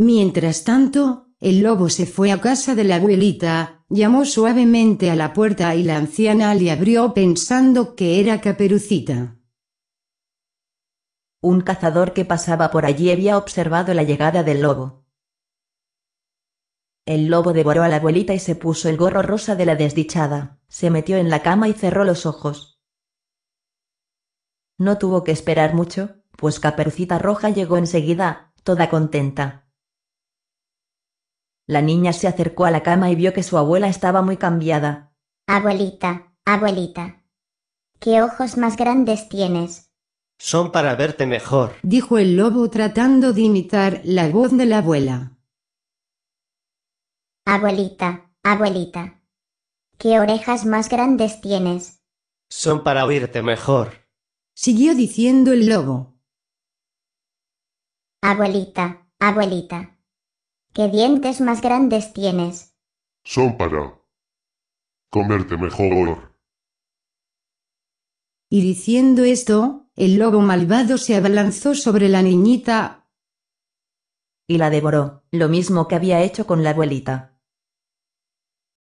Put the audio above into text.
Mientras tanto, el lobo se fue a casa de la abuelita, llamó suavemente a la puerta y la anciana le abrió pensando que era Caperucita. Un cazador que pasaba por allí había observado la llegada del lobo. El lobo devoró a la abuelita y se puso el gorro rosa de la desdichada, se metió en la cama y cerró los ojos. No tuvo que esperar mucho, pues Caperucita Roja llegó enseguida, toda contenta, la niña se acercó a la cama y vio que su abuela estaba muy cambiada. Abuelita, abuelita. ¿Qué ojos más grandes tienes? Son para verte mejor, dijo el lobo tratando de imitar la voz de la abuela. Abuelita, abuelita. ¿Qué orejas más grandes tienes? Son para oírte mejor, siguió diciendo el lobo. Abuelita, abuelita. ¿Qué dientes más grandes tienes? Son para comerte mejor. Y diciendo esto, el lobo malvado se abalanzó sobre la niñita y la devoró, lo mismo que había hecho con la abuelita.